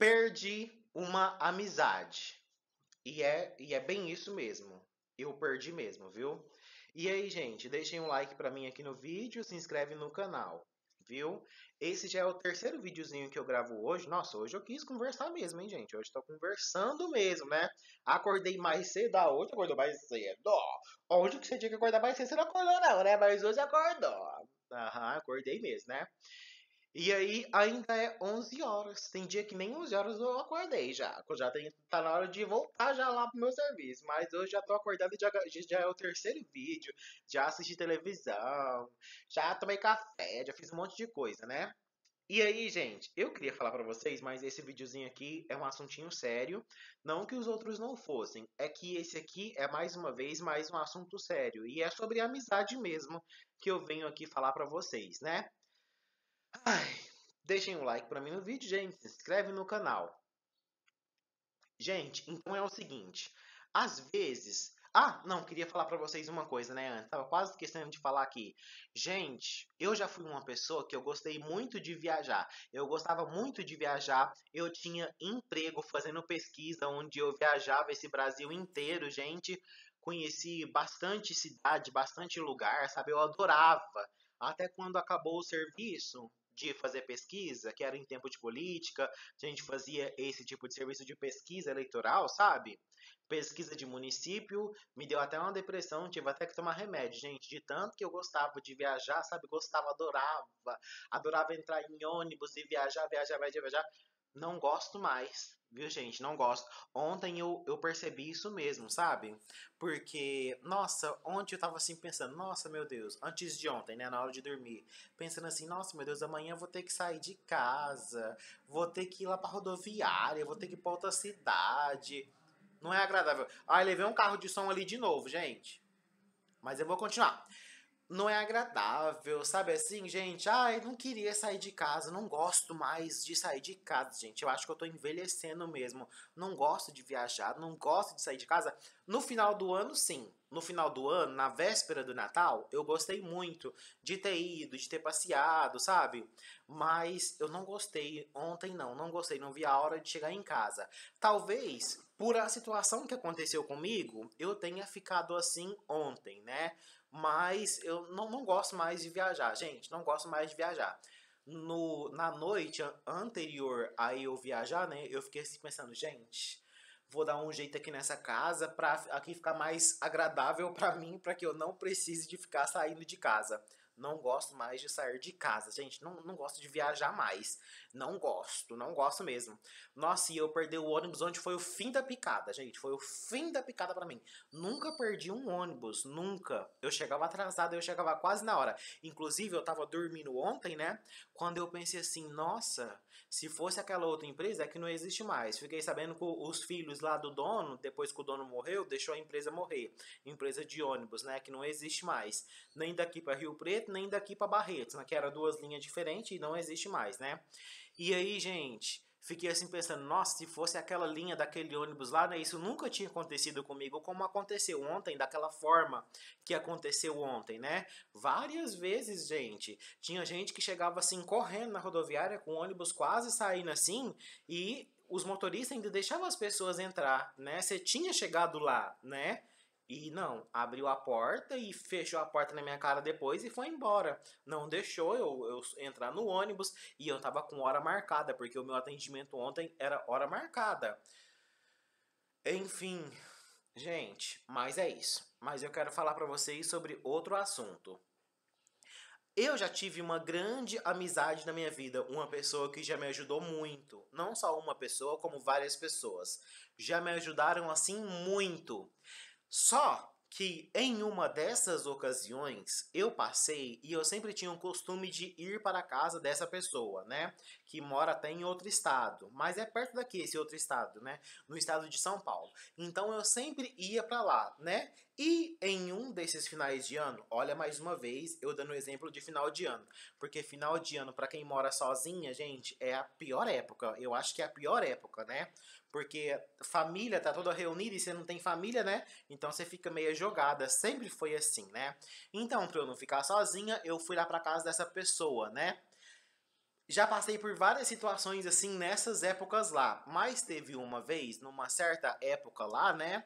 Perdi uma amizade. E é, e é bem isso mesmo. Eu perdi mesmo, viu? E aí, gente, deixem um like para mim aqui no vídeo, se inscreve no canal, viu? Esse já é o terceiro videozinho que eu gravo hoje. Nossa, hoje eu quis conversar mesmo, hein, gente? Hoje estou conversando mesmo, né? Acordei mais cedo, a hoje acordou mais cedo. hoje que você tinha que acordar mais cedo? Você não acordou não, né? Mas hoje acordou. Aham, acordei mesmo, né? E aí ainda é 11 horas. Tem dia que nem 11 horas eu acordei já. Já tem, tá na hora de voltar já lá pro meu serviço. Mas hoje já tô acordado já, já é o terceiro vídeo. Já assisti televisão. Já tomei café. Já fiz um monte de coisa, né? E aí, gente, eu queria falar para vocês, mas esse videozinho aqui é um assuntinho sério. Não que os outros não fossem, é que esse aqui é mais uma vez mais um assunto sério. E é sobre amizade mesmo que eu venho aqui falar para vocês, né? Ai, deixem um like para mim no vídeo, gente. Se inscreve no canal. Gente, então é o seguinte. Às vezes... Ah, não, queria falar para vocês uma coisa, né, antes. Tava quase esquecendo de falar aqui. Gente, eu já fui uma pessoa que eu gostei muito de viajar. Eu gostava muito de viajar. Eu tinha emprego fazendo pesquisa onde eu viajava esse Brasil inteiro, gente. Conheci bastante cidade, bastante lugar, sabe? Eu adorava. Até quando acabou o serviço, de fazer pesquisa, que era em tempo de política, a gente fazia esse tipo de serviço de pesquisa eleitoral, sabe? Pesquisa de município, me deu até uma depressão, tive até que tomar remédio, gente, de tanto que eu gostava de viajar, sabe? Gostava, adorava, adorava entrar em ônibus e viajar, viajar, viajar, viajar não gosto mais, viu, gente? Não gosto. Ontem eu, eu percebi isso mesmo, sabe? Porque, nossa, ontem eu tava assim pensando, nossa, meu Deus, antes de ontem, né, na hora de dormir, pensando assim, nossa, meu Deus, amanhã eu vou ter que sair de casa, vou ter que ir lá pra rodoviária, vou ter que ir pra outra cidade. Não é agradável. ai levei um carro de som ali de novo, gente. Mas eu vou continuar não é agradável, sabe assim, gente? Ai, não queria sair de casa, não gosto mais de sair de casa, gente. Eu acho que eu tô envelhecendo mesmo. Não gosto de viajar, não gosto de sair de casa. No final do ano, sim. No final do ano, na véspera do Natal, eu gostei muito de ter ido, de ter passeado, sabe? Mas eu não gostei ontem, não. Não gostei, não vi a hora de chegar em casa. Talvez por a situação que aconteceu comigo, eu tenha ficado assim ontem, né? mas eu não, não gosto mais de viajar, gente, não gosto mais de viajar. No, na noite anterior a eu viajar, né, eu fiquei assim pensando, gente, vou dar um jeito aqui nessa casa para aqui ficar mais agradável para mim, para que eu não precise de ficar saindo de casa. Não gosto mais de sair de casa. Gente, não, não gosto de viajar mais. Não gosto, não gosto mesmo. Nossa, e eu perdi o ônibus onde foi o fim da picada, gente. Foi o fim da picada para mim. Nunca perdi um ônibus, nunca. Eu chegava atrasado, eu chegava quase na hora. Inclusive, eu tava dormindo ontem, né? Quando eu pensei assim, nossa, se fosse aquela outra empresa, é que não existe mais. Fiquei sabendo que os filhos lá do dono, depois que o dono morreu, deixou a empresa morrer. Empresa de ônibus, né? Que não existe mais. Nem daqui para Rio Preto, nem daqui para Barretos, né? Que eram duas linhas diferentes e não existe mais, né? E aí, gente, Fiquei assim pensando, nossa, se fosse aquela linha daquele ônibus lá, né? Isso nunca tinha acontecido comigo, como aconteceu ontem, daquela forma que aconteceu ontem, né? Várias vezes, gente. Tinha gente que chegava assim correndo na rodoviária com o ônibus quase saindo assim e os motoristas ainda deixavam as pessoas entrar, né? Você tinha chegado lá, né? E não, abriu a porta e fechou a porta na minha cara depois e foi embora. Não deixou eu, eu entrar no ônibus e eu tava com hora marcada, porque o meu atendimento ontem era hora marcada. Enfim, gente, mas é isso. Mas eu quero falar para vocês sobre outro assunto. Eu já tive uma grande amizade na minha vida, uma pessoa que já me ajudou muito. Não só uma pessoa, como várias pessoas. Já me ajudaram assim muito. Só que em uma dessas ocasiões eu passei e eu sempre tinha o costume de ir para a casa dessa pessoa, né? Que mora até em outro estado, mas é perto daqui esse outro estado, né? No estado de São Paulo. Então eu sempre ia para lá, né? E em um desses finais de ano, olha mais uma vez eu dando o exemplo de final de ano, porque final de ano para quem mora sozinha, gente, é a pior época. Eu acho que é a pior época, né? Porque família tá toda reunida e você não tem família, né? Então você fica meio jogada, sempre foi assim, né? Então, para eu não ficar sozinha, eu fui lá para casa dessa pessoa, né? Já passei por várias situações assim nessas épocas lá, mas teve uma vez, numa certa época lá, né,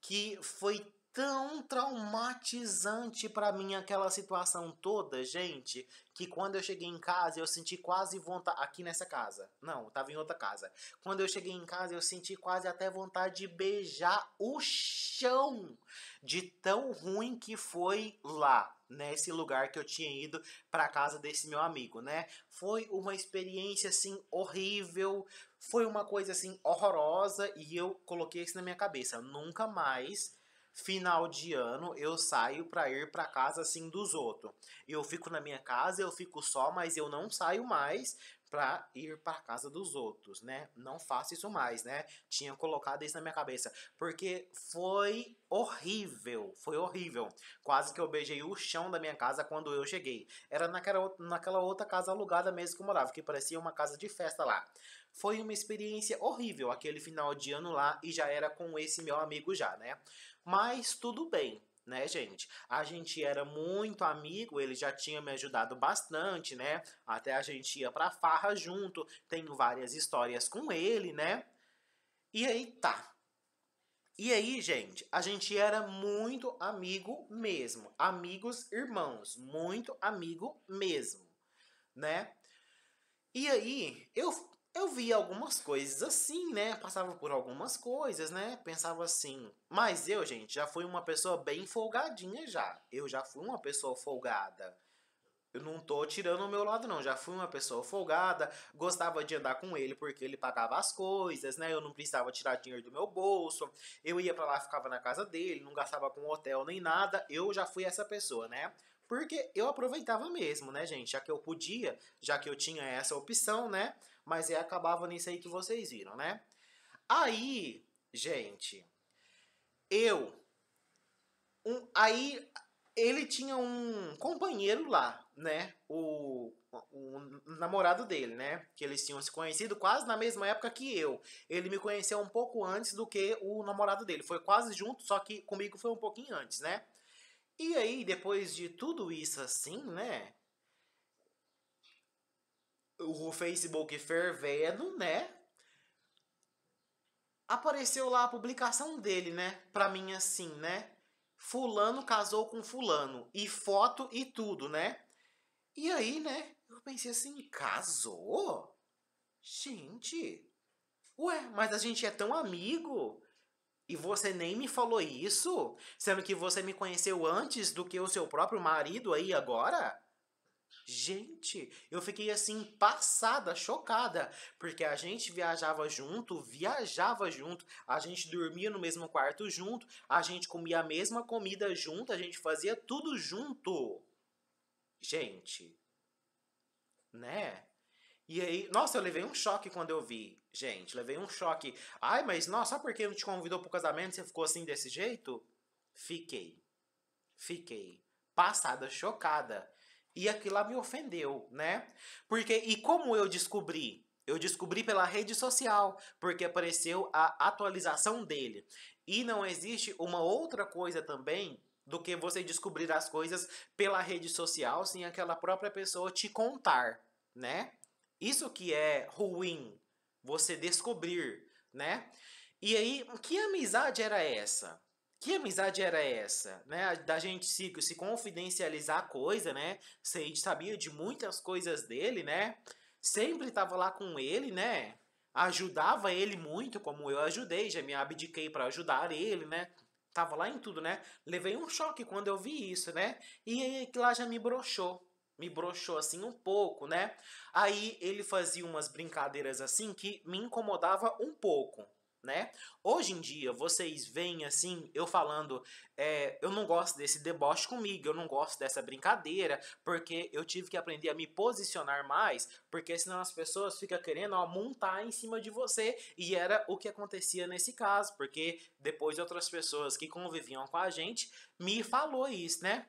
que foi tão traumatizante para mim aquela situação toda, gente, que quando eu cheguei em casa eu senti quase vontade aqui nessa casa. Não, eu tava em outra casa. Quando eu cheguei em casa eu senti quase até vontade de beijar o chão de tão ruim que foi lá. Nesse lugar que eu tinha ido para casa desse meu amigo, né? Foi uma experiência assim horrível, foi uma coisa assim horrorosa e eu coloquei isso na minha cabeça. Nunca mais final de ano eu saio para ir para casa assim dos outros. Eu fico na minha casa, eu fico só, mas eu não saio mais para ir para casa dos outros, né? Não faço isso mais, né? Tinha colocado isso na minha cabeça, porque foi horrível, foi horrível. Quase que eu beijei o chão da minha casa quando eu cheguei. Era naquela, naquela outra casa alugada mesmo que eu morava, que parecia uma casa de festa lá. Foi uma experiência horrível aquele final de ano lá e já era com esse meu amigo já, né? Mas tudo bem, né, gente? A gente era muito amigo, ele já tinha me ajudado bastante, né? Até a gente ia pra farra junto, tenho várias histórias com ele, né? E aí tá. E aí, gente, a gente era muito amigo mesmo, amigos irmãos, muito amigo mesmo, né? E aí, eu eu via algumas coisas assim, né? Passava por algumas coisas, né? Pensava assim. Mas eu, gente, já fui uma pessoa bem folgadinha já. Eu já fui uma pessoa folgada. Eu não tô tirando o meu lado, não. Já fui uma pessoa folgada, gostava de andar com ele porque ele pagava as coisas, né? Eu não precisava tirar dinheiro do meu bolso. Eu ia para lá, ficava na casa dele, não gastava com hotel nem nada. Eu já fui essa pessoa, né? Porque eu aproveitava mesmo, né, gente? Já que eu podia, já que eu tinha essa opção, né? mas é, acabava nisso aí que vocês viram, né? Aí, gente, eu. Um, aí ele tinha um companheiro lá, né? O, o namorado dele, né? Que eles tinham se conhecido quase na mesma época que eu. Ele me conheceu um pouco antes do que o namorado dele. Foi quase junto, só que comigo foi um pouquinho antes, né? E aí, depois de tudo isso assim, né? o Facebook fervendo, né? Apareceu lá a publicação dele, né? Pra mim, assim, né? Fulano casou com Fulano. E foto e tudo, né? E aí, né? Eu pensei assim: casou? Gente. Ué, mas a gente é tão amigo. E você nem me falou isso? Sendo que você me conheceu antes do que o seu próprio marido aí agora? Gente, eu fiquei assim passada, chocada, porque a gente viajava junto, viajava junto, a gente dormia no mesmo quarto junto, a gente comia a mesma comida junto, a gente fazia tudo junto. Gente, né? E aí, nossa, eu levei um choque quando eu vi, gente, levei um choque. Ai, mas nossa, só porque não te convidou pro casamento você ficou assim desse jeito? Fiquei. Fiquei passada, chocada. E aquilo lá me ofendeu, né? Porque e como eu descobri? Eu descobri pela rede social, porque apareceu a atualização dele. E não existe uma outra coisa também do que você descobrir as coisas pela rede social sem aquela própria pessoa te contar, né? Isso que é ruim, você descobrir, né? E aí, que amizade era essa? que amizade era essa, né? Da gente se, se confidencializar coisa, né? sabia de muitas coisas dele, né? Sempre estava lá com ele, né? Ajudava ele muito, como eu ajudei, já me abdiquei para ajudar ele, né? Tava lá em tudo, né? Levei um choque quando eu vi isso, né? E aí, lá já me broxou me broxou assim um pouco, né? Aí ele fazia umas brincadeiras assim que me incomodava um pouco né? Hoje em dia, vocês veem assim, eu falando, é, eu não gosto desse deboche comigo, eu não gosto dessa brincadeira, porque eu tive que aprender a me posicionar mais, porque senão as pessoas ficam querendo ó, montar em cima de você, e era o que acontecia nesse caso, porque depois outras pessoas que conviviam com a gente me falou isso, né?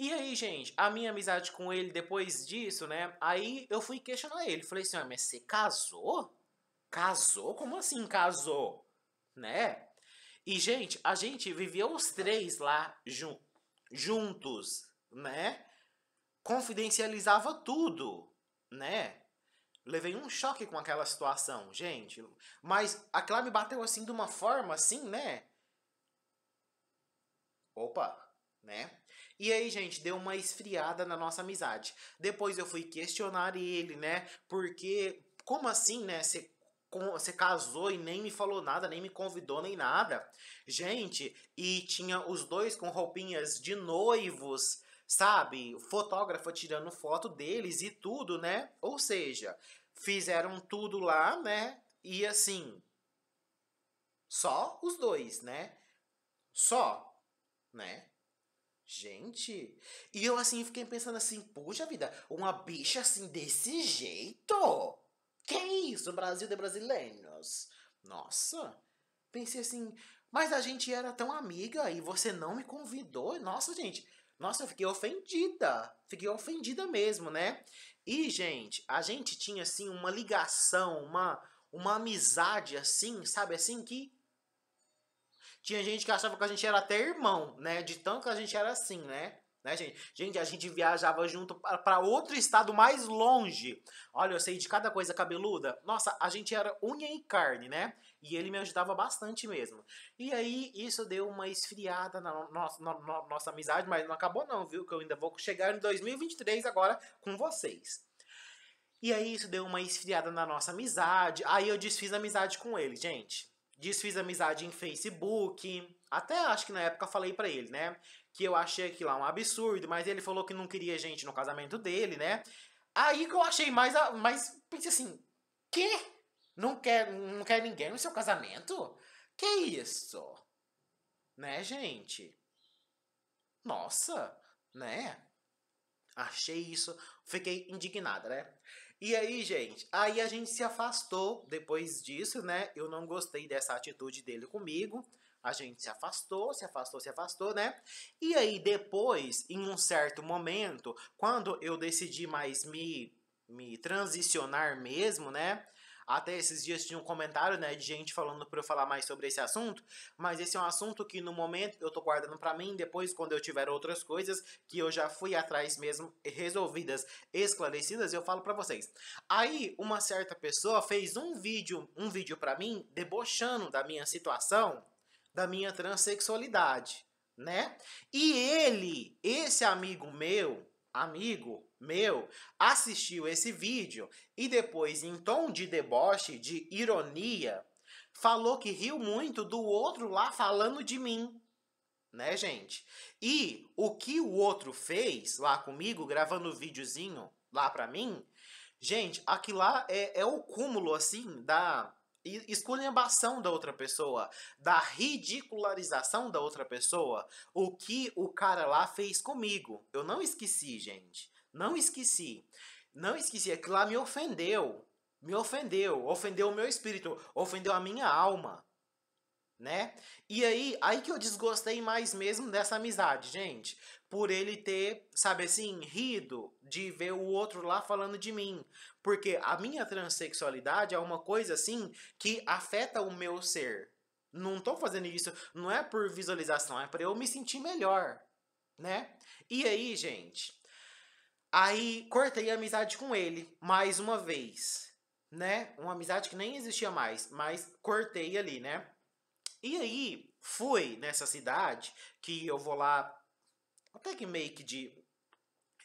E aí, gente, a minha amizade com ele depois disso, né? Aí eu fui questionar ele. Falei assim: mas você casou? Casou? Como assim casou? Né? E, gente, a gente vivia os três lá jun juntos, né? Confidencializava tudo, né? Levei um choque com aquela situação, gente. Mas aquela me bateu assim de uma forma assim, né? Opa, né? E aí, gente, deu uma esfriada na nossa amizade. Depois eu fui questionar ele, né? Porque, como assim, né? Você você casou e nem me falou nada, nem me convidou, nem nada. Gente, e tinha os dois com roupinhas de noivos, sabe? Fotógrafa fotógrafo tirando foto deles e tudo, né? Ou seja, fizeram tudo lá, né? E assim, só os dois, né? Só, né? Gente, e eu assim fiquei pensando assim, puxa vida, uma bicha assim desse jeito? Que é isso, Brasil de brasileiros? Nossa. Pensei assim, mas a gente era tão amiga e você não me convidou. Nossa, gente. Nossa, eu fiquei ofendida. Fiquei ofendida mesmo, né? E, gente, a gente tinha, assim, uma ligação, uma, uma amizade, assim, sabe? Assim que. Tinha gente que achava que a gente era até irmão, né? De tanto que a gente era assim, né? né, gente? Gente, a gente viajava junto para outro estado mais longe. Olha, eu sei de cada coisa cabeluda. Nossa, a gente era unha e carne, né? E ele me ajudava bastante mesmo. E aí, isso deu uma esfriada na nossa, na, na nossa amizade, mas não acabou não, viu? Que eu ainda vou chegar em 2023 agora com vocês. E aí, isso deu uma esfriada na nossa amizade. Aí, eu desfiz amizade com ele, gente. Desfiz amizade em Facebook. Até acho que na época falei para ele, né? que eu achei aquilo lá um absurdo, mas ele falou que não queria gente no casamento dele, né? Aí que eu achei mais, mais pensei assim, que? Não quer, não quer ninguém no seu casamento? Que isso? Né, gente? Nossa, né? Achei isso, fiquei indignada, né? E aí, gente, aí a gente se afastou depois disso, né? Eu não gostei dessa atitude dele comigo a gente se afastou, se afastou, se afastou, né? E aí depois, em um certo momento, quando eu decidi mais me, me transicionar mesmo, né? Até esses dias tinha um comentário, né, de gente falando para eu falar mais sobre esse assunto, mas esse é um assunto que no momento eu tô guardando para mim, depois quando eu tiver outras coisas que eu já fui atrás mesmo resolvidas, esclarecidas, eu falo para vocês. Aí uma certa pessoa fez um vídeo, um vídeo para mim debochando da minha situação, da minha transexualidade, né? E ele, esse amigo meu, amigo meu, assistiu esse vídeo e depois, em tom de deboche, de ironia, falou que riu muito do outro lá falando de mim. Né, gente? E o que o outro fez lá comigo, gravando o um videozinho lá pra mim, gente, aquilo lá é, é o cúmulo, assim, da esculhambação da outra pessoa, da ridicularização da outra pessoa, o que o cara lá fez comigo. Eu não esqueci, gente. Não esqueci. Não esqueci. Aquilo lá me ofendeu. Me ofendeu. Ofendeu o meu espírito. Ofendeu a minha alma. Né? E aí, aí que eu desgostei mais mesmo dessa amizade, gente por ele ter, sabe assim, rido de ver o outro lá falando de mim. Porque a minha transexualidade é uma coisa assim que afeta o meu ser. Não tô fazendo isso, não é por visualização, é para eu me sentir melhor, né? E aí, gente, aí cortei a amizade com ele mais uma vez, né? Uma amizade que nem existia mais, mas cortei ali, né? E aí, fui nessa cidade que eu vou lá até que meio que de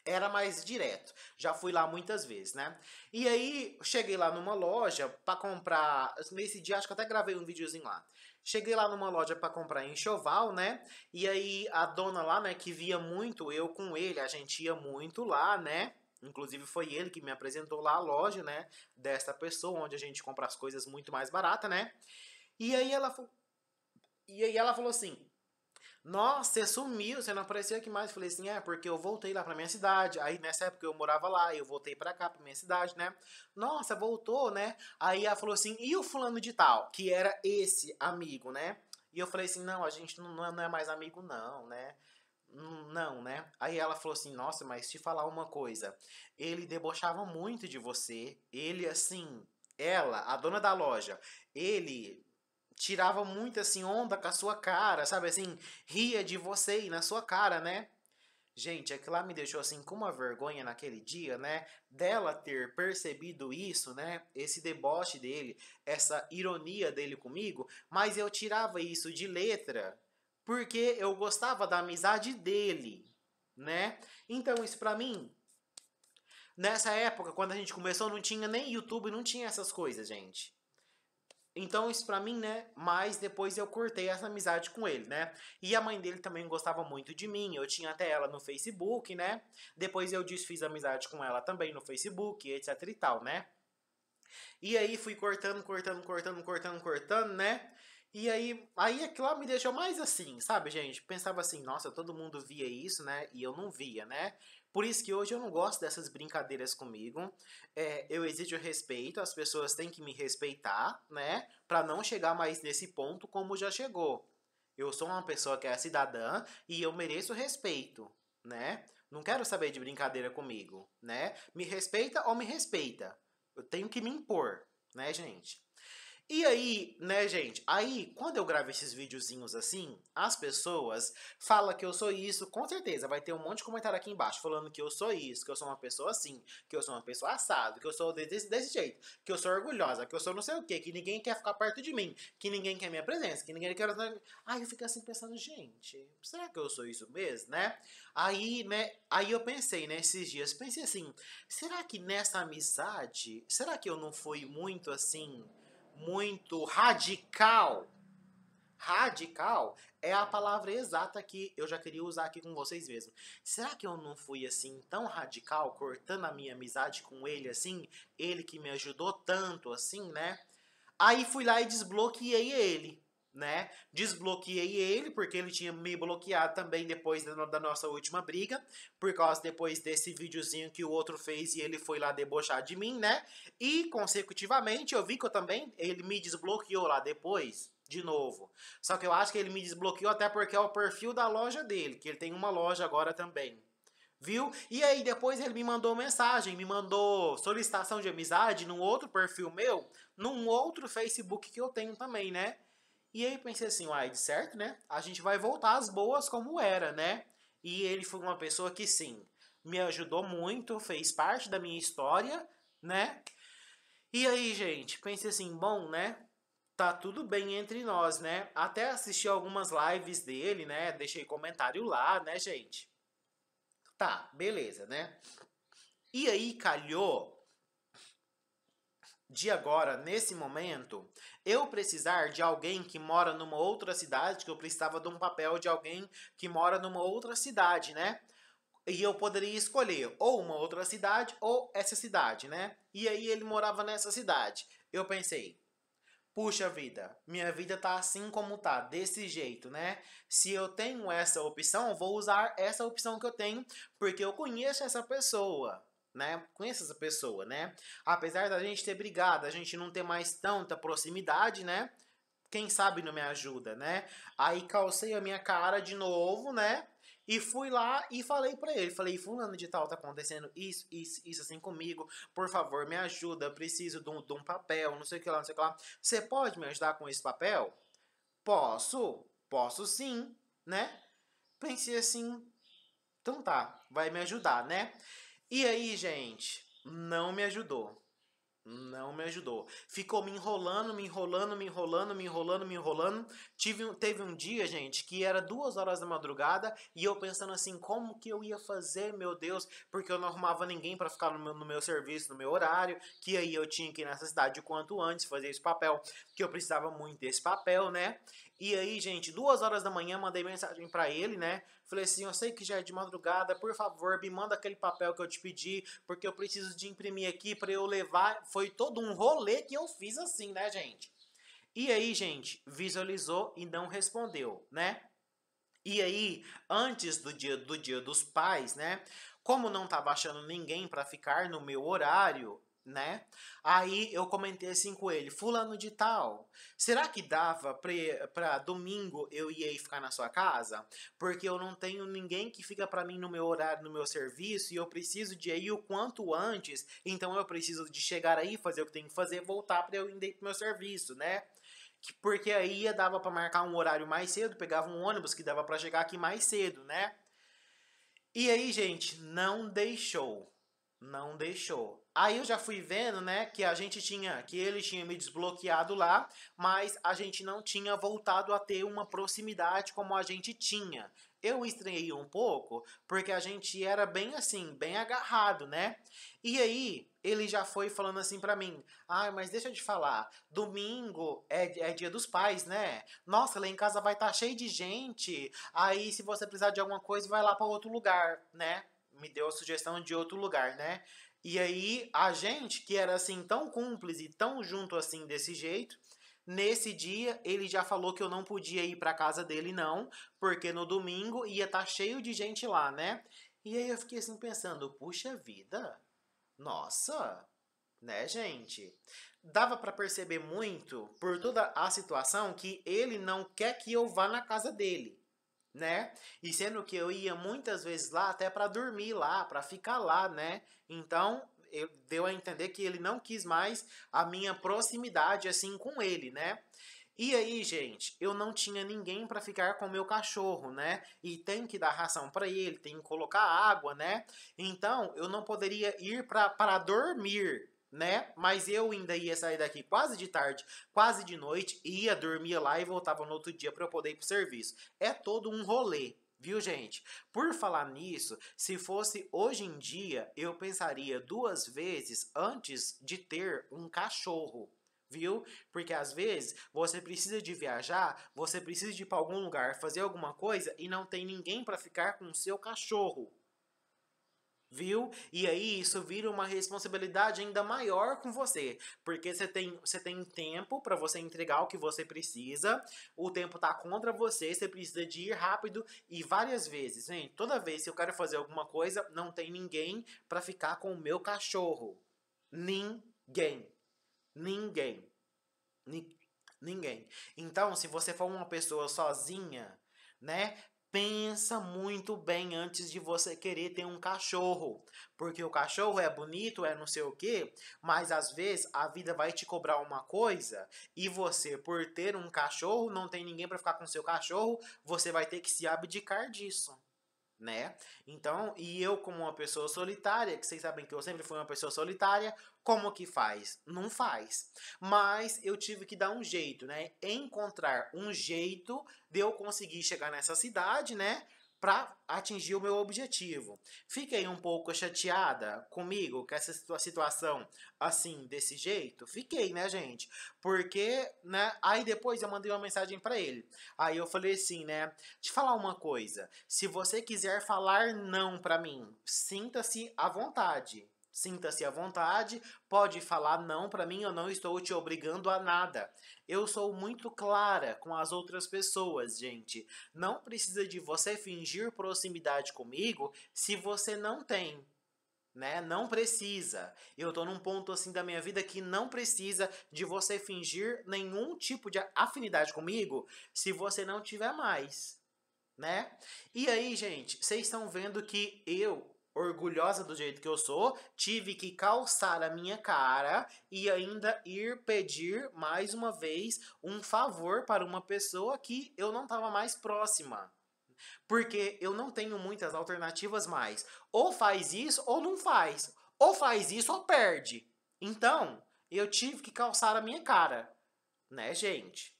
era mais direto. Já fui lá muitas vezes, né? E aí cheguei lá numa loja para comprar, nesse dia acho que até gravei um videozinho lá. Cheguei lá numa loja para comprar enxoval, né? E aí a dona lá, né, que via muito eu com ele, a gente ia muito lá, né? Inclusive foi ele que me apresentou lá a loja, né, desta pessoa onde a gente compra as coisas muito mais barata, né? E aí ela e aí ela falou assim: nossa, você sumiu, você não apareceu aqui mais. Eu falei assim: é, porque eu voltei lá pra minha cidade. Aí nessa época eu morava lá, eu voltei pra cá, pra minha cidade, né? Nossa, voltou, né? Aí ela falou assim: e o fulano de tal? Que era esse amigo, né? E eu falei assim: não, a gente não é, é mais amigo, não, né? Hum, não, né? Aí ela falou assim: Nossa, mas te falar uma coisa. Ele debochava muito de você. Ele, assim, ela, a dona da loja, ele tirava muito assim onda com a sua cara, sabe assim, ria de você e na sua cara, né? Gente, aquilo lá me deixou assim com uma vergonha naquele dia, né? Dela ter percebido isso, né? Esse deboche dele, essa ironia dele comigo, mas eu tirava isso de letra porque eu gostava da amizade dele, né? Então isso para mim nessa época, quando a gente começou, não tinha nem YouTube, não tinha essas coisas, gente. Então isso para mim, né? Mas depois eu cortei essa amizade com ele, né? E a mãe dele também gostava muito de mim. Eu tinha até ela no Facebook, né? Depois eu desfiz amizade com ela também no Facebook, etc e tal, né? E aí fui cortando, cortando, cortando, cortando, cortando, né? E aí, aí aquilo lá me deixou mais assim, sabe, gente? Pensava assim, nossa, todo mundo via isso, né? E eu não via, né? Por isso que hoje eu não gosto dessas brincadeiras comigo. É, eu exijo respeito, as pessoas têm que me respeitar, né? Pra não chegar mais nesse ponto como já chegou. Eu sou uma pessoa que é cidadã e eu mereço respeito, né? Não quero saber de brincadeira comigo, né? Me respeita ou me respeita. Eu tenho que me impor, né, gente? E aí, né, gente? Aí, quando eu gravo esses videozinhos assim, as pessoas falam que eu sou isso, com certeza. Vai ter um monte de comentário aqui embaixo falando que eu sou isso, que eu sou uma pessoa assim, que eu sou uma pessoa assado, que eu sou desse, desse jeito, que eu sou orgulhosa, que eu sou não sei o quê, que ninguém quer ficar perto de mim, que ninguém quer minha presença, que ninguém quer. Aí eu fico assim pensando, gente, será que eu sou isso mesmo, né? Aí, né, aí eu pensei nesses né, dias, pensei assim, será que nessa amizade, será que eu não fui muito assim? muito radical. Radical é a palavra exata que eu já queria usar aqui com vocês mesmo. Será que eu não fui assim tão radical, cortando a minha amizade com ele assim? Ele que me ajudou tanto assim, né? Aí fui lá e desbloqueei ele né? Desbloqueei ele, porque ele tinha me bloqueado também depois da nossa última briga, por causa depois desse videozinho que o outro fez e ele foi lá debochar de mim, né? E, consecutivamente, eu vi que eu também, ele me desbloqueou lá depois, de novo. Só que eu acho que ele me desbloqueou até porque é o perfil da loja dele, que ele tem uma loja agora também. Viu? E aí depois ele me mandou mensagem, me mandou solicitação de amizade num outro perfil meu, num outro Facebook que eu tenho também, né? E aí pensei assim, uai, de certo, né? A gente vai voltar às boas como era, né? E ele foi uma pessoa que sim, me ajudou muito, fez parte da minha história, né? E aí, gente, pensei assim, bom, né? Tá tudo bem entre nós, né? Até assisti algumas lives dele, né? Deixei comentário lá, né, gente? Tá, beleza, né? E aí calhou de agora, nesse momento, eu precisar de alguém que mora numa outra cidade, que eu precisava de um papel de alguém que mora numa outra cidade, né? E eu poderia escolher ou uma outra cidade ou essa cidade, né? E aí ele morava nessa cidade. Eu pensei, puxa vida, minha vida tá assim como tá, desse jeito, né? Se eu tenho essa opção, vou usar essa opção que eu tenho, porque eu conheço essa pessoa né? Conheça essa pessoa, né? Apesar da gente ter brigado, a gente não ter mais tanta proximidade, né? Quem sabe não me ajuda, né? Aí calcei a minha cara de novo, né? E fui lá e falei para ele, falei, fulano de tal, tá acontecendo isso, isso, isso assim comigo, por favor, me ajuda, preciso de um, de um papel, não sei o que lá, não sei o que lá. Você pode me ajudar com esse papel? Posso, posso sim, né? Pensei assim, então tá, vai me ajudar, né? E aí, gente, não me ajudou. Não me ajudou. Ficou me enrolando, me enrolando, me enrolando, me enrolando, me enrolando. Tive, teve um dia, gente, que era duas horas da madrugada e eu pensando assim: como que eu ia fazer, meu Deus? Porque eu não arrumava ninguém para ficar no meu, no meu serviço, no meu horário. Que aí eu tinha que ir nessa cidade o quanto antes fazer esse papel, que eu precisava muito desse papel, né? E aí, gente, duas horas da manhã, mandei mensagem para ele, né? Falei assim: eu sei que já é de madrugada, por favor, me manda aquele papel que eu te pedi, porque eu preciso de imprimir aqui para eu levar. Foi todo um rolê que eu fiz assim, né, gente? E aí, gente, visualizou e não respondeu, né? E aí, antes do dia do dia dos pais, né? Como não tava achando ninguém para ficar no meu horário, né? Aí eu comentei assim com ele, fulano de tal, será que dava pra, pra domingo eu ir ficar na sua casa? Porque eu não tenho ninguém que fica para mim no meu horário, no meu serviço, e eu preciso de ir o quanto antes, então eu preciso de chegar aí, fazer o que tenho que fazer, voltar para eu ir pro meu serviço, né? Porque aí dava para marcar um horário mais cedo, pegava um ônibus que dava para chegar aqui mais cedo, né? E aí, gente, não deixou não deixou. Aí eu já fui vendo, né, que a gente tinha, que ele tinha me desbloqueado lá, mas a gente não tinha voltado a ter uma proximidade como a gente tinha. Eu estranhei um pouco, porque a gente era bem assim, bem agarrado, né? E aí, ele já foi falando assim para mim: "Ai, ah, mas deixa eu te falar, domingo é, é dia dos pais, né? Nossa, lá em casa vai estar tá cheio de gente. Aí se você precisar de alguma coisa, vai lá para outro lugar, né?" me deu a sugestão de outro lugar, né? E aí a gente, que era assim tão cúmplice, tão junto assim desse jeito, nesse dia ele já falou que eu não podia ir para casa dele não, porque no domingo ia estar tá cheio de gente lá, né? E aí eu fiquei assim pensando, puxa vida. Nossa, né, gente? Dava para perceber muito por toda a situação que ele não quer que eu vá na casa dele né? E sendo que eu ia muitas vezes lá até para dormir lá, para ficar lá, né? Então, eu, deu a entender que ele não quis mais a minha proximidade assim com ele, né? E aí, gente, eu não tinha ninguém para ficar com o meu cachorro, né? E tem que dar ração para ele, tem que colocar água, né? Então, eu não poderia ir para dormir, né? Mas eu ainda ia sair daqui quase de tarde, quase de noite, ia, dormir lá e voltava no outro dia para eu poder ir pro serviço. É todo um rolê, viu, gente? Por falar nisso, se fosse hoje em dia, eu pensaria duas vezes antes de ter um cachorro. Viu? Porque às vezes você precisa de viajar, você precisa de ir para algum lugar, fazer alguma coisa e não tem ninguém para ficar com o seu cachorro viu? E aí isso vira uma responsabilidade ainda maior com você, porque você tem, você tem tempo para você entregar o que você precisa, o tempo tá contra você, você precisa de ir rápido e várias vezes, hein? Toda vez que eu quero fazer alguma coisa, não tem ninguém para ficar com o meu cachorro. Ninguém. Ninguém. ninguém. Então, se você for uma pessoa sozinha, né? Pensa muito bem antes de você querer ter um cachorro, porque o cachorro é bonito, é não sei o quê, mas às vezes a vida vai te cobrar uma coisa e você, por ter um cachorro, não tem ninguém para ficar com seu cachorro, você vai ter que se abdicar disso né? Então, e eu como uma pessoa solitária, que vocês sabem que eu sempre fui uma pessoa solitária, como que faz? Não faz. Mas eu tive que dar um jeito, né? Encontrar um jeito de eu conseguir chegar nessa cidade, né? para atingir o meu objetivo. Fiquei um pouco chateada comigo com essa situação assim, desse jeito. Fiquei, né, gente? Porque, né? Aí depois eu mandei uma mensagem para ele. Aí eu falei assim, né? Te falar uma coisa. Se você quiser falar não para mim, sinta-se à vontade. Sinta-se à vontade, pode falar não para mim, eu não estou te obrigando a nada. Eu sou muito clara com as outras pessoas, gente. Não precisa de você fingir proximidade comigo se você não tem. Né? Não precisa. Eu estou num ponto assim da minha vida que não precisa de você fingir nenhum tipo de afinidade comigo se você não tiver mais, né? E aí, gente, vocês estão vendo que eu orgulhosa do jeito que eu sou, tive que calçar a minha cara e ainda ir pedir mais uma vez um favor para uma pessoa que eu não estava mais próxima. Porque eu não tenho muitas alternativas mais. Ou faz isso ou não faz. Ou faz isso ou perde. Então, eu tive que calçar a minha cara. Né, gente?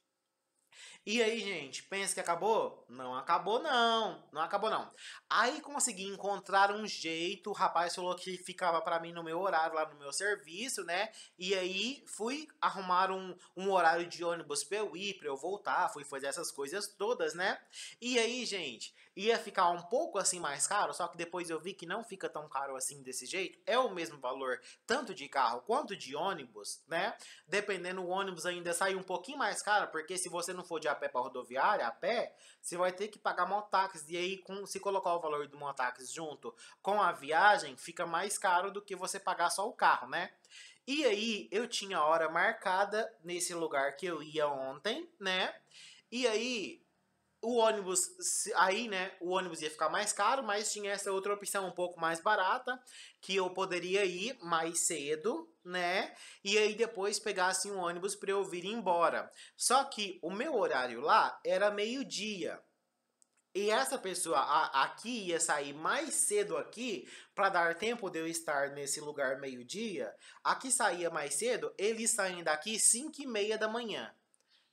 E aí, gente, pensa que acabou? Não acabou, não. Não acabou, não. Aí consegui encontrar um jeito. O rapaz falou que ficava para mim no meu horário, lá no meu serviço, né? E aí fui arrumar um, um horário de ônibus pra eu ir, pra eu voltar. Fui fazer essas coisas todas, né? E aí, gente, ia ficar um pouco assim mais caro, só que depois eu vi que não fica tão caro assim desse jeito. É o mesmo valor, tanto de carro quanto de ônibus, né? Dependendo, o ônibus ainda sai um pouquinho mais caro, porque se você não for de a pé para rodoviária, a pé, você vai ter que pagar mototáxi. E aí, com, se colocar o valor do mototáxi junto com a viagem, fica mais caro do que você pagar só o carro, né? E aí, eu tinha hora marcada nesse lugar que eu ia ontem, né? E aí, o ônibus aí, né, o ônibus ia ficar mais caro, mas tinha essa outra opção um pouco mais barata, que eu poderia ir mais cedo, né? E aí depois pegasse assim, um ônibus para eu vir embora. Só que o meu horário lá era meio-dia. E essa pessoa a, aqui ia sair mais cedo aqui para dar tempo de eu estar nesse lugar meio-dia. Aqui saía mais cedo, ele saindo daqui 5 e meia da manhã.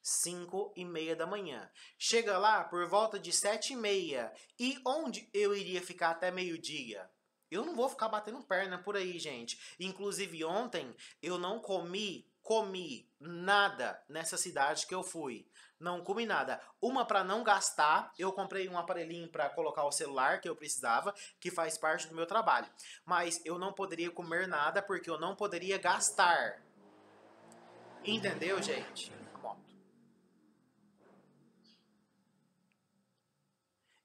5 e meia da manhã. Chega lá por volta de 7 e meia. E onde eu iria ficar até meio-dia? Eu não vou ficar batendo perna por aí, gente. Inclusive, ontem eu não comi, comi nada nessa cidade que eu fui. Não comi nada. Uma para não gastar, eu comprei um aparelhinho para colocar o celular que eu precisava, que faz parte do meu trabalho. Mas eu não poderia comer nada porque eu não poderia gastar. Entendeu, gente? Tá bom.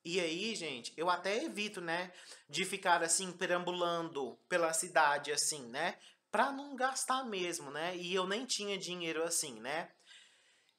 E aí, gente, eu até evito, né, de ficar assim perambulando pela cidade assim, né? Pra não gastar mesmo, né? E eu nem tinha dinheiro assim, né?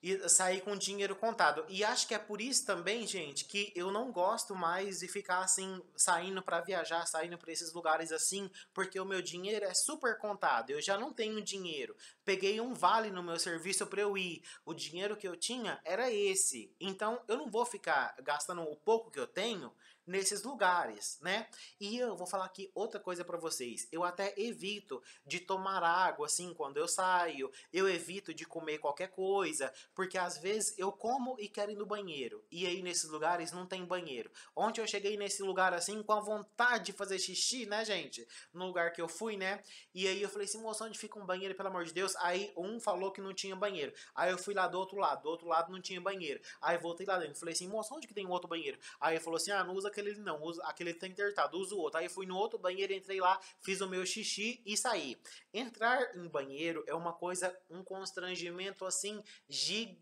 e sair com dinheiro contado. E acho que é por isso também, gente, que eu não gosto mais de ficar assim, saindo para viajar, saindo para esses lugares assim, porque o meu dinheiro é super contado. Eu já não tenho dinheiro. Peguei um vale no meu serviço para eu ir. O dinheiro que eu tinha era esse. Então eu não vou ficar gastando o pouco que eu tenho nesses lugares, né? E eu vou falar aqui outra coisa para vocês. Eu até evito de tomar água assim quando eu saio, eu evito de comer qualquer coisa, porque às vezes eu como e quero ir no banheiro. E aí nesses lugares não tem banheiro. Ontem eu cheguei nesse lugar assim com a vontade de fazer xixi, né, gente? No lugar que eu fui, né? E aí eu falei assim, moço, onde fica um banheiro, pelo amor de Deus? Aí um falou que não tinha banheiro. Aí eu fui lá do outro lado, do outro lado não tinha banheiro. Aí voltei lá dentro, falei assim, moço, onde que tem um outro banheiro? Aí ele falou assim, ah, não usa aquele não, usa, aquele tá interditado, usa o outro. Aí fui no outro banheiro, entrei lá, fiz o meu xixi e saí. Entrar em banheiro é uma coisa, um constrangimento assim gigante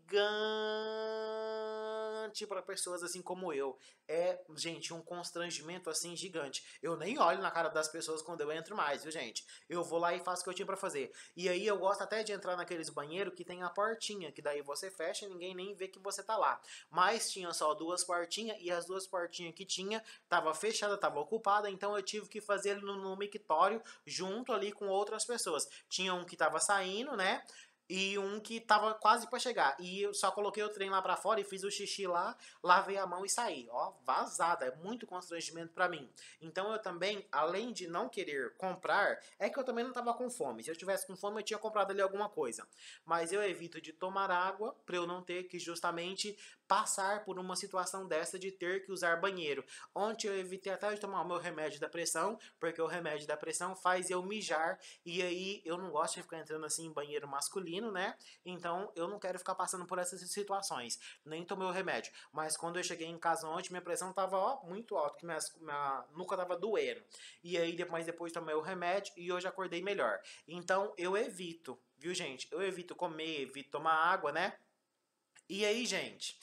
para pessoas assim como eu. É, gente, um constrangimento assim gigante. Eu nem olho na cara das pessoas quando eu entro mais, viu, gente? Eu vou lá e faço o que eu tinha para fazer. E aí eu gosto até de entrar naqueles banheiros que tem a portinha, que daí você fecha e ninguém nem vê que você tá lá. Mas tinha só duas portinhas e as duas portinhas que tinha tava fechada, tava ocupada, então eu tive que fazer no, no mictório junto ali com outras pessoas. Tinha um que tava saindo, né? E um que tava quase para chegar. E eu só coloquei o trem lá para fora e fiz o xixi lá, lavei a mão e saí. Ó, vazada. É muito constrangimento para mim. Então eu também, além de não querer comprar, é que eu também não tava com fome. Se eu tivesse com fome, eu tinha comprado ali alguma coisa. Mas eu evito de tomar água pra eu não ter que justamente passar por uma situação dessa de ter que usar banheiro. Ontem eu evitei até de tomar o meu remédio da pressão, porque o remédio da pressão faz eu mijar, e aí eu não gosto de ficar entrando assim em banheiro masculino, né? Então eu não quero ficar passando por essas situações. Nem tomei o remédio. Mas quando eu cheguei em casa ontem, minha pressão tava ó, muito alta, que minha, minha nuca tava doendo. E aí depois, depois tomei o remédio e hoje acordei melhor. Então eu evito, viu gente? Eu evito comer, evito tomar água, né? E aí, gente?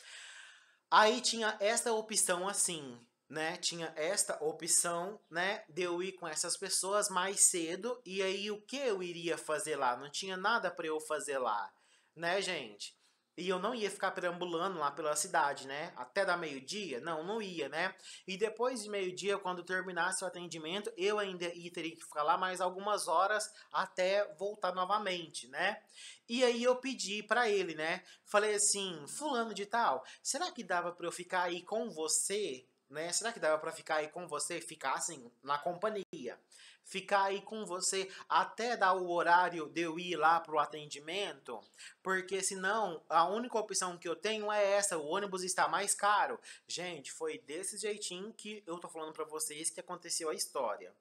Aí tinha esta opção assim, né? Tinha esta opção, né? De eu ir com essas pessoas mais cedo. E aí, o que eu iria fazer lá? Não tinha nada para eu fazer lá, né, gente? E eu não ia ficar perambulando lá pela cidade, né? Até dar meio-dia? Não, não ia, né? E depois de meio-dia, quando terminasse o atendimento, eu ainda teria que ficar lá mais algumas horas até voltar novamente, né? E aí eu pedi para ele, né? Falei assim: Fulano de Tal, será que dava para eu ficar aí com você? Né? Será que dava para ficar aí com você? Ficar assim, na companhia? ficar aí com você até dar o horário de eu ir lá para o atendimento, porque senão a única opção que eu tenho é essa, o ônibus está mais caro. Gente, foi desse jeitinho que eu tô falando para vocês que aconteceu a história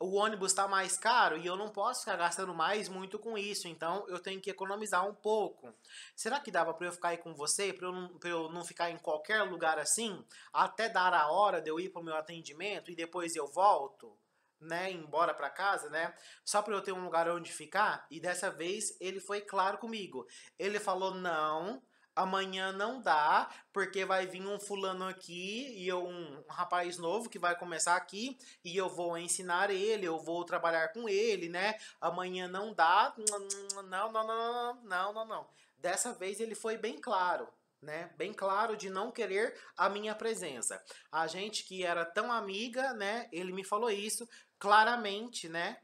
o ônibus está mais caro e eu não posso ficar gastando mais muito com isso, então eu tenho que economizar um pouco. Será que dava para eu ficar aí com você, para eu, não, eu não ficar em qualquer lugar assim, até dar a hora de eu ir para o meu atendimento e depois eu volto? né, embora para casa, né, só para eu ter um lugar onde ficar. E dessa vez ele foi claro comigo. Ele falou não, amanhã não dá, porque vai vir um fulano aqui e eu, um rapaz novo que vai começar aqui e eu vou ensinar ele, eu vou trabalhar com ele, né? Amanhã não dá. Não, não, não, não, não, não, não. Dessa vez ele foi bem claro. Né? Bem claro de não querer a minha presença. A gente que era tão amiga, né? Ele me falou isso claramente, né?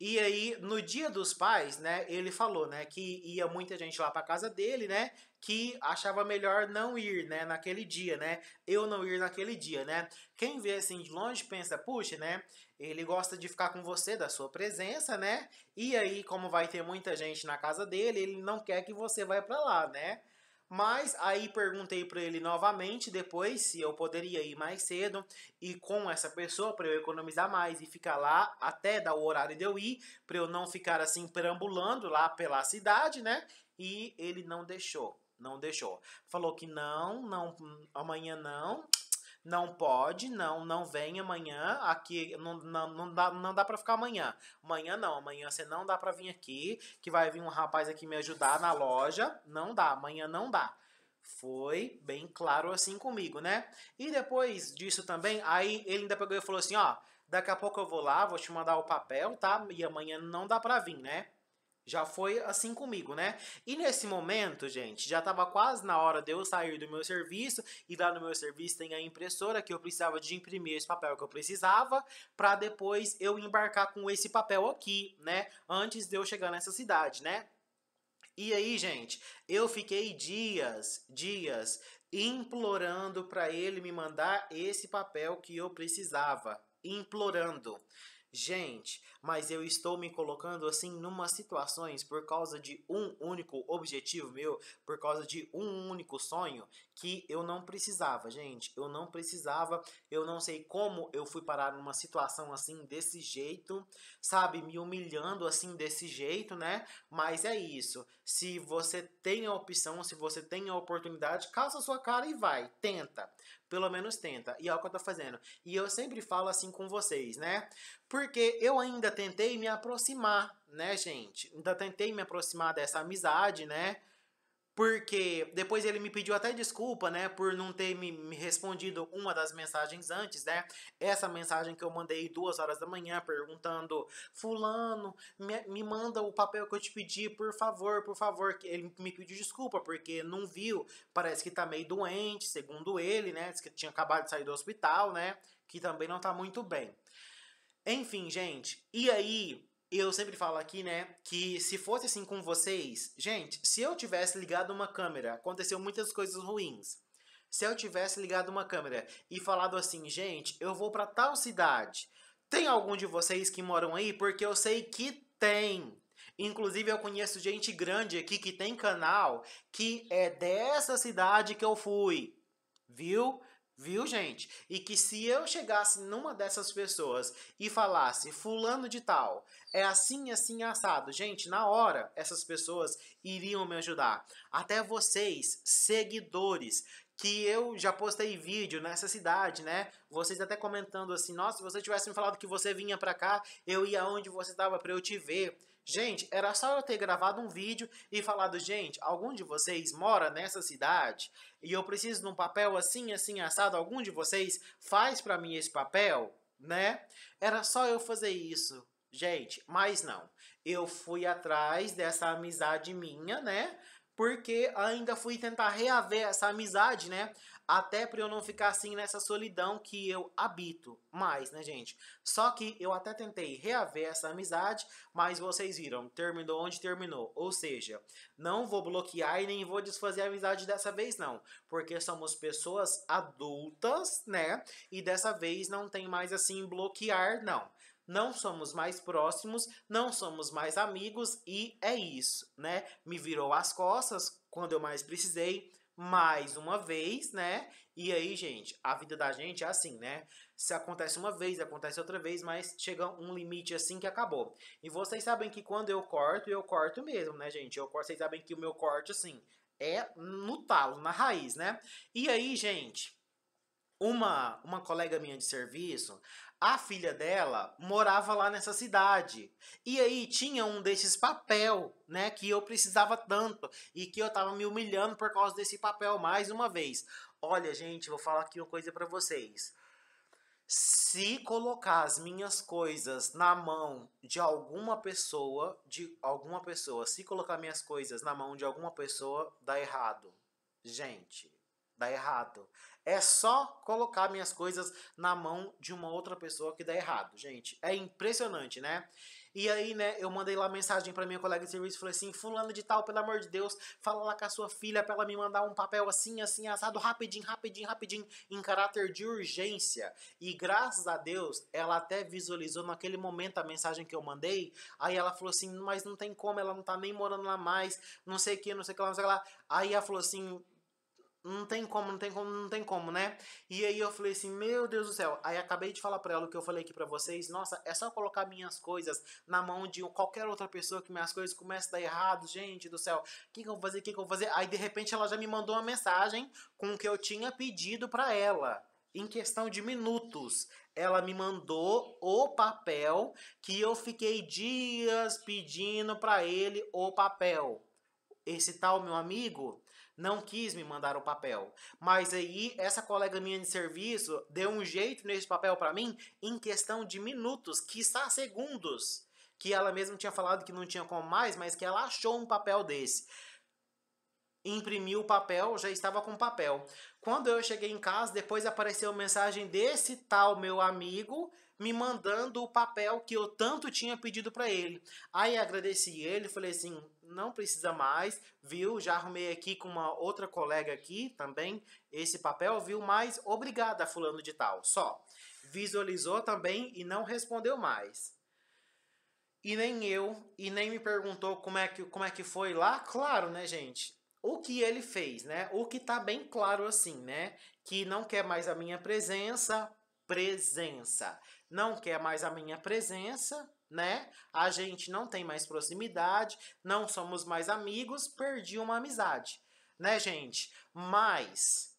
E aí, no dia dos pais, né, ele falou, né, que ia muita gente lá para casa dele, né, que achava melhor não ir, né, naquele dia, né, eu não ir naquele dia, né. Quem vê assim de longe pensa, puxa, né, ele gosta de ficar com você, da sua presença, né, e aí, como vai ter muita gente na casa dele, ele não quer que você vá para lá, né. Mas aí perguntei para ele novamente depois se eu poderia ir mais cedo e com essa pessoa para eu economizar mais e ficar lá até dar o horário de eu ir, para eu não ficar assim perambulando lá pela cidade, né? E ele não deixou, não deixou. Falou que não, não hum, amanhã não não pode, não, não vem amanhã, aqui não, não, não dá, não dá para ficar amanhã. Amanhã não, amanhã você não dá para vir aqui, que vai vir um rapaz aqui me ajudar na loja, não dá, amanhã não dá. Foi bem claro assim comigo, né? E depois disso também, aí ele ainda pegou e falou assim, ó, daqui a pouco eu vou lá, vou te mandar o papel, tá? E amanhã não dá para vir, né? Já foi assim comigo, né? E nesse momento, gente, já tava quase na hora de eu sair do meu serviço e lá no meu serviço tem a impressora que eu precisava de imprimir esse papel que eu precisava para depois eu embarcar com esse papel aqui, né? Antes de eu chegar nessa cidade, né? E aí, gente, eu fiquei dias, dias implorando para ele me mandar esse papel que eu precisava, implorando. Gente, mas eu estou me colocando assim numas situações por causa de um único objetivo meu, por causa de um único sonho que eu não precisava, gente. Eu não precisava. Eu não sei como eu fui parar numa situação assim desse jeito, sabe, me humilhando assim desse jeito, né? Mas é isso. Se você tem a opção, se você tem a oportunidade, calça a sua cara e vai, tenta. Pelo menos tenta. E é o que eu tô fazendo. E eu sempre falo assim com vocês, né? Porque eu ainda tentei me aproximar, né, gente? Ainda tentei me aproximar dessa amizade, né? porque depois ele me pediu até desculpa, né, por não ter me, me, respondido uma das mensagens antes, né? Essa mensagem que eu mandei duas horas da manhã perguntando: "Fulano, me, me manda o papel que eu te pedi, por favor, por favor". Ele me pediu desculpa porque não viu, parece que tá meio doente, segundo ele, né? Diz que tinha acabado de sair do hospital, né? Que também não tá muito bem. Enfim, gente, e aí eu sempre falo aqui, né, que se fosse assim com vocês, gente, se eu tivesse ligado uma câmera, aconteceu muitas coisas ruins. Se eu tivesse ligado uma câmera e falado assim, gente, eu vou para tal cidade. Tem algum de vocês que moram aí? Porque eu sei que tem. Inclusive, eu conheço gente grande aqui que tem canal que é dessa cidade que eu fui. Viu? Viu, gente? E que se eu chegasse numa dessas pessoas e falasse, fulano de tal, é assim, assim, assado, gente, na hora essas pessoas iriam me ajudar. Até vocês, seguidores, que eu já postei vídeo nessa cidade, né? Vocês até comentando assim, nossa, se você tivesse me falado que você vinha pra cá, eu ia onde você estava pra eu te ver. Gente, era só eu ter gravado um vídeo e falado, gente, algum de vocês mora nessa cidade e eu preciso de um papel assim, assim, assado, algum de vocês faz para mim esse papel, né? Era só eu fazer isso. Gente, mas não. Eu fui atrás dessa amizade minha, né? Porque ainda fui tentar reaver essa amizade, né? até para eu não ficar assim nessa solidão que eu habito mais, né, gente? Só que eu até tentei reaver essa amizade, mas vocês viram, terminou onde terminou. Ou seja, não vou bloquear e nem vou desfazer a amizade dessa vez, não, porque somos pessoas adultas, né? E dessa vez não tem mais assim bloquear, não não somos mais próximos, não somos mais amigos e é isso, né? Me virou as costas quando eu mais precisei, mais uma vez, né? E aí, gente, a vida da gente é assim, né? Se acontece uma vez, acontece outra vez, mas chega um limite assim que acabou. E vocês sabem que quando eu corto, eu corto mesmo, né, gente? Eu corto, vocês sabem que o meu corte, assim, é no talo, na raiz, né? E aí, gente, uma, uma colega minha de serviço, a filha dela morava lá nessa cidade. E aí tinha um desses papel, né, que eu precisava tanto e que eu tava me humilhando por causa desse papel mais uma vez. Olha, gente, vou falar aqui uma coisa para vocês. Se colocar as minhas coisas na mão de alguma pessoa, de alguma pessoa, se colocar minhas coisas na mão de alguma pessoa, dá errado. Gente, dá errado. É só colocar minhas coisas na mão de uma outra pessoa que dá errado, gente. É impressionante, né? E aí, né, eu mandei lá mensagem para minha colega de serviço, falei assim, fulano de tal, pelo amor de Deus, fala lá com a sua filha para ela me mandar um papel assim, assim, assado, rapidinho, rapidinho, rapidinho, em caráter de urgência. E graças a Deus, ela até visualizou naquele momento a mensagem que eu mandei, aí ela falou assim, mas não tem como, ela não tá nem morando lá mais, não sei o que, não sei o que lá, não sei o que lá. Aí ela falou assim, não tem como, não tem como, não tem como, né? E aí eu falei assim, meu Deus do céu. Aí acabei de falar para ela o que eu falei aqui para vocês. Nossa, é só colocar minhas coisas na mão de qualquer outra pessoa que minhas coisas começam a dar errado. Gente do céu, o que, que eu vou fazer? O que, que eu vou fazer? Aí de repente ela já me mandou uma mensagem com o que eu tinha pedido para ela em questão de minutos. Ela me mandou o papel que eu fiquei dias pedindo para ele o papel. Esse tal meu amigo, não quis me mandar o papel. Mas aí essa colega minha de serviço deu um jeito nesse papel para mim em questão de minutos, que segundos, que ela mesma tinha falado que não tinha como mais, mas que ela achou um papel desse imprimiu o papel, já estava com papel. Quando eu cheguei em casa, depois apareceu mensagem desse tal meu amigo me mandando o papel que eu tanto tinha pedido para ele. Aí agradeci ele, falei assim: não precisa mais, viu? Já arrumei aqui com uma outra colega aqui também esse papel, viu? Mas obrigada, fulano de tal. Só. Visualizou também e não respondeu mais. E nem eu, e nem me perguntou como é que, como é que foi lá. Claro, né, gente? O que ele fez, né? O que tá bem claro assim, né? Que não quer mais a minha presença, presença. Não quer mais a minha presença, né? A gente não tem mais proximidade, não somos mais amigos, perdi uma amizade, né, gente? Mas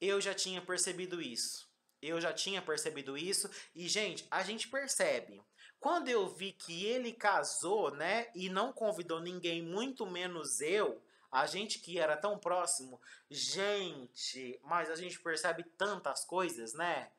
eu já tinha percebido isso. Eu já tinha percebido isso e gente, a gente percebe. Quando eu vi que ele casou, né, e não convidou ninguém, muito menos eu, a gente que era tão próximo, gente, mas a gente percebe tantas coisas, né?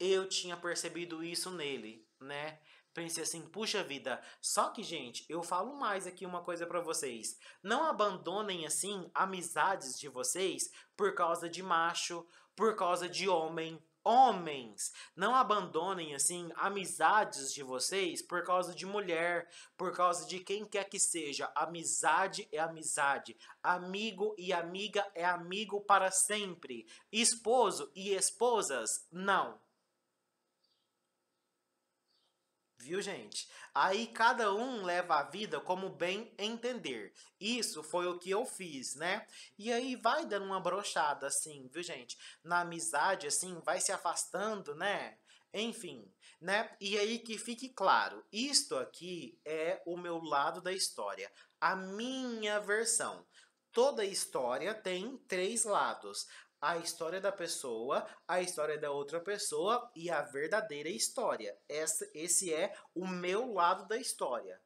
eu tinha percebido isso nele, né? Pensei assim, puxa vida. Só que, gente, eu falo mais aqui uma coisa para vocês. Não abandonem, assim, amizades de vocês por causa de macho, por causa de homem. Homens, não abandonem, assim, amizades de vocês por causa de mulher, por causa de quem quer que seja. Amizade é amizade. Amigo e amiga é amigo para sempre. Esposo e esposas, não Viu, gente? Aí cada um leva a vida como bem entender. Isso foi o que eu fiz, né? E aí vai dando uma brochada, assim, viu, gente? Na amizade, assim, vai se afastando, né? Enfim, né? E aí que fique claro, isto aqui é o meu lado da história, a minha versão. Toda história tem três lados a história da pessoa, a história da outra pessoa e a verdadeira história. esse é o meu lado da história.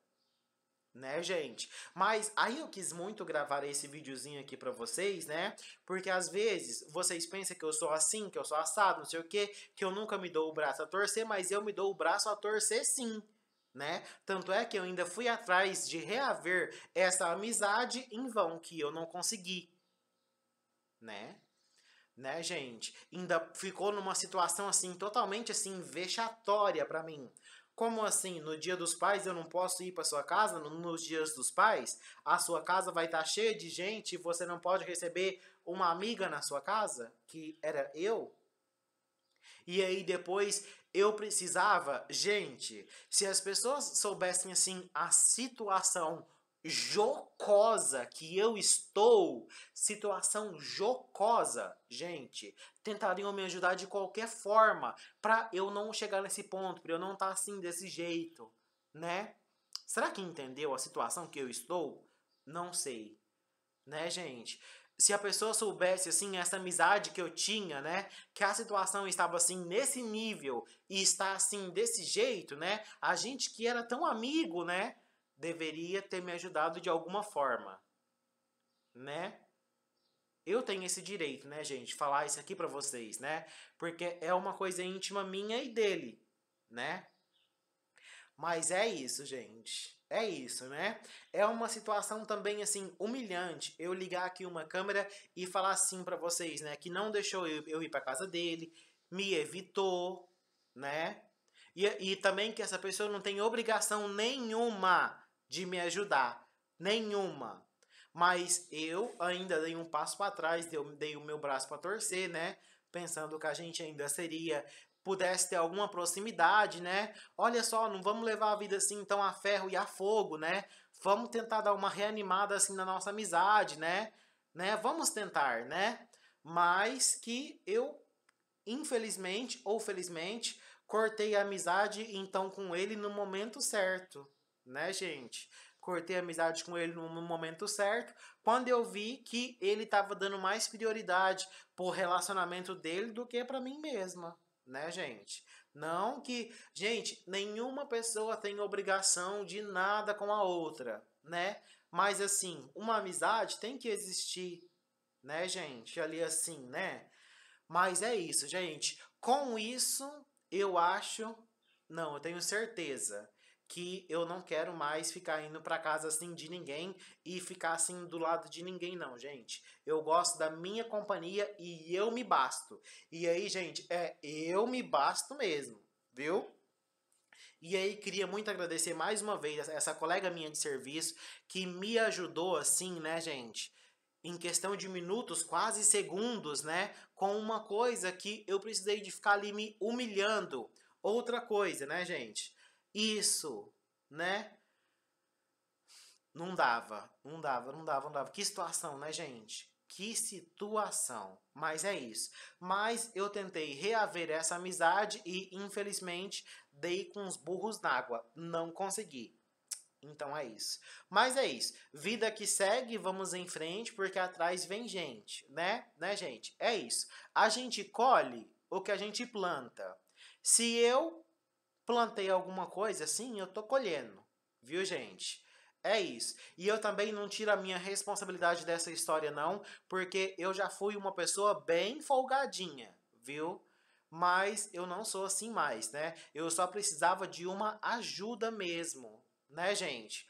Né, gente? Mas aí eu quis muito gravar esse videozinho aqui para vocês, né? Porque às vezes vocês pensam que eu sou assim, que eu sou assado, não sei o quê, que eu nunca me dou o braço a torcer, mas eu me dou o braço a torcer sim. Né? Tanto é que eu ainda fui atrás de reaver essa amizade em vão que eu não consegui, né? né, gente? Ainda ficou numa situação assim totalmente assim vexatória para mim. Como assim, no dia dos pais eu não posso ir para sua casa? Nos dias dos pais, a sua casa vai estar tá cheia de gente e você não pode receber uma amiga na sua casa, que era eu? E aí depois eu precisava, gente, se as pessoas soubessem assim a situação jocosa que eu estou, situação jocosa, gente, tentariam me ajudar de qualquer forma para eu não chegar nesse ponto, para eu não estar tá assim desse jeito, né? Será que entendeu a situação que eu estou? Não sei. Né, gente? Se a pessoa soubesse, assim, essa amizade que eu tinha, né? Que a situação estava, assim, nesse nível e está, assim, desse jeito, né? A gente que era tão amigo, né? deveria ter me ajudado de alguma forma, né? Eu tenho esse direito, né, gente, falar isso aqui para vocês, né? Porque é uma coisa íntima minha e dele, né? Mas é isso, gente. É isso, né? É uma situação também assim humilhante. Eu ligar aqui uma câmera e falar assim para vocês, né, que não deixou eu, ir para casa dele, me evitou, né? E, e também que essa pessoa não tem obrigação nenhuma de me ajudar. Nenhuma. Mas eu ainda dei um passo para trás, dei o meu braço para torcer, né? Pensando que a gente ainda seria pudesse ter alguma proximidade, né? Olha só, não vamos levar a vida assim então a ferro e a fogo, né? Vamos tentar dar uma reanimada assim na nossa amizade, né? Né? Vamos tentar, né? Mas que eu infelizmente ou felizmente cortei a amizade então com ele no momento certo né, gente? Cortei amizade com ele no momento certo, quando eu vi que ele estava dando mais prioridade pro relacionamento dele do que para mim mesma, né, gente? Não que, gente, nenhuma pessoa tem obrigação de nada com a outra, né? Mas assim, uma amizade tem que existir, né, gente? Ali assim, né? Mas é isso, gente. Com isso, eu acho, não, eu tenho certeza que eu não quero mais ficar indo para casa assim de ninguém e ficar assim do lado de ninguém não, gente. Eu gosto da minha companhia e eu me basto. E aí, gente, é eu me basto mesmo, viu? E aí queria muito agradecer mais uma vez essa colega minha de serviço que me ajudou assim, né, gente? Em questão de minutos, quase segundos, né? Com uma coisa que eu precisei de ficar ali me humilhando. Outra coisa, né, gente? isso, né? Não dava, não dava, não dava, não dava. Que situação, né, gente? Que situação. Mas é isso. Mas eu tentei reaver essa amizade e, infelizmente, dei com os burros na água. Não consegui. Então é isso. Mas é isso. Vida que segue, vamos em frente, porque atrás vem gente, né? Né, gente? É isso. A gente colhe o que a gente planta. Se eu plantei alguma coisa, sim, eu tô colhendo, viu, gente? É isso. E eu também não tiro a minha responsabilidade dessa história, não, porque eu já fui uma pessoa bem folgadinha, viu? Mas eu não sou assim mais, né? Eu só precisava de uma ajuda mesmo, né, gente?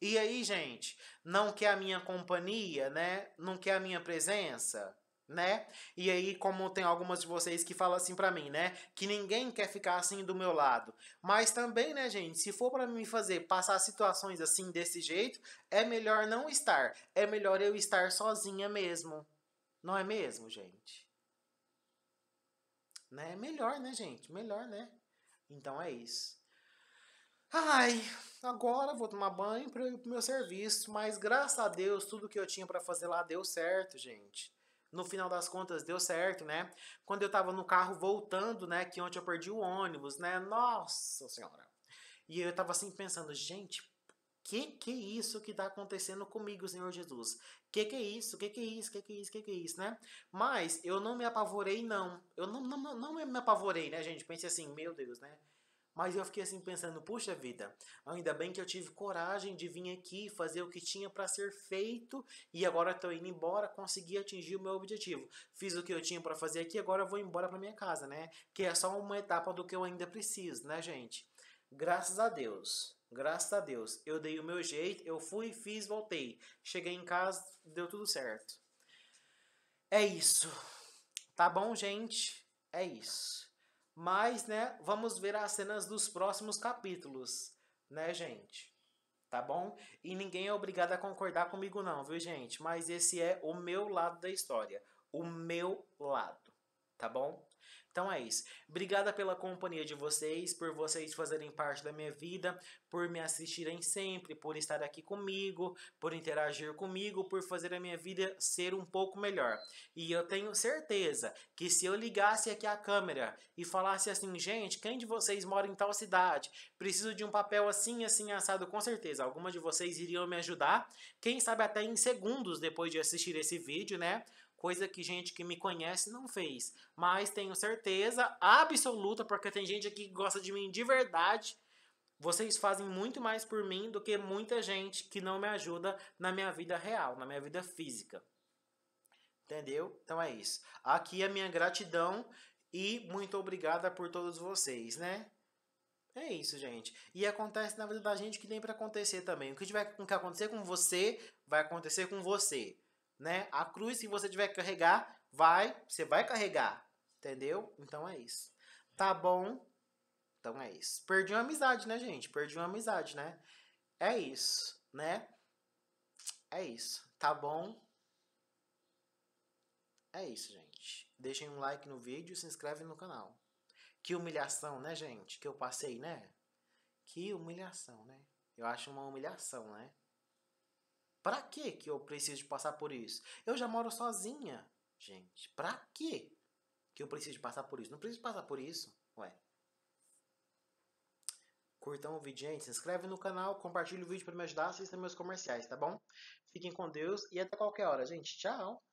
E aí, gente, não quer a minha companhia, né? Não quer a minha presença? né? E aí, como tem algumas de vocês que falam assim para mim, né? Que ninguém quer ficar assim do meu lado. Mas também, né, gente, se for para me fazer passar situações assim desse jeito, é melhor não estar. É melhor eu estar sozinha mesmo. Não é mesmo, gente? Né? É melhor, né, gente? Melhor, né? Então é isso. Ai, agora vou tomar banho para ir pro meu serviço, mas graças a Deus tudo que eu tinha para fazer lá deu certo, gente no final das contas deu certo, né? Quando eu tava no carro voltando, né? Que ontem eu perdi o ônibus, né? Nossa Senhora! E eu tava assim pensando, gente, que que é isso que tá acontecendo comigo, Senhor Jesus? Que que é isso? Que que é isso? Que que é isso? Que que é isso, né? Mas eu não me apavorei, não. Eu não, não, não me apavorei, né, gente? Pensei assim, meu Deus, né? Mas eu fiquei assim pensando, puxa vida, ainda bem que eu tive coragem de vir aqui fazer o que tinha para ser feito e agora estou indo embora, consegui atingir o meu objetivo. Fiz o que eu tinha para fazer aqui, agora vou embora para minha casa, né? Que é só uma etapa do que eu ainda preciso, né, gente? Graças a Deus. Graças a Deus, eu dei o meu jeito, eu fui, fiz, voltei. Cheguei em casa, deu tudo certo. É isso. Tá bom, gente? É isso. Mas, né, vamos ver as cenas dos próximos capítulos, né, gente? Tá bom? E ninguém é obrigado a concordar comigo não, viu, gente? Mas esse é o meu lado da história, o meu lado, tá bom? Então é isso. Obrigada pela companhia de vocês, por vocês fazerem parte da minha vida, por me assistirem sempre, por estar aqui comigo, por interagir comigo, por fazer a minha vida ser um pouco melhor. E eu tenho certeza que se eu ligasse aqui a câmera e falasse assim, gente, quem de vocês mora em tal cidade? Preciso de um papel assim, assim, assado, com certeza. Alguma de vocês iriam me ajudar. Quem sabe até em segundos depois de assistir esse vídeo, né? coisa que gente que me conhece não fez. Mas tenho certeza absoluta, porque tem gente aqui que gosta de mim de verdade. Vocês fazem muito mais por mim do que muita gente que não me ajuda na minha vida real, na minha vida física. Entendeu? Então é isso. Aqui é a minha gratidão e muito obrigada por todos vocês, né? É isso, gente. E acontece na vida da gente que tem para acontecer também. O que tiver que acontecer com você, vai acontecer com você né? A cruz, se você tiver que carregar, vai, você vai carregar, entendeu? Então é isso. Tá bom? Então é isso. Perdi uma amizade, né, gente? Perdi uma amizade, né? É isso, né? É isso. Tá bom? É isso, gente. Deixem um like no vídeo e se inscreve no canal. Que humilhação, né, gente? Que eu passei, né? Que humilhação, né? Eu acho uma humilhação, né? Pra que que eu preciso passar por isso? Eu já moro sozinha, gente. Pra que que eu preciso passar por isso? Não preciso passar por isso, ué. Curtam o vídeo, gente. Se inscreve no canal, compartilha o vídeo para me ajudar, assista meus comerciais, tá bom? Fiquem com Deus e até qualquer hora, gente. Tchau!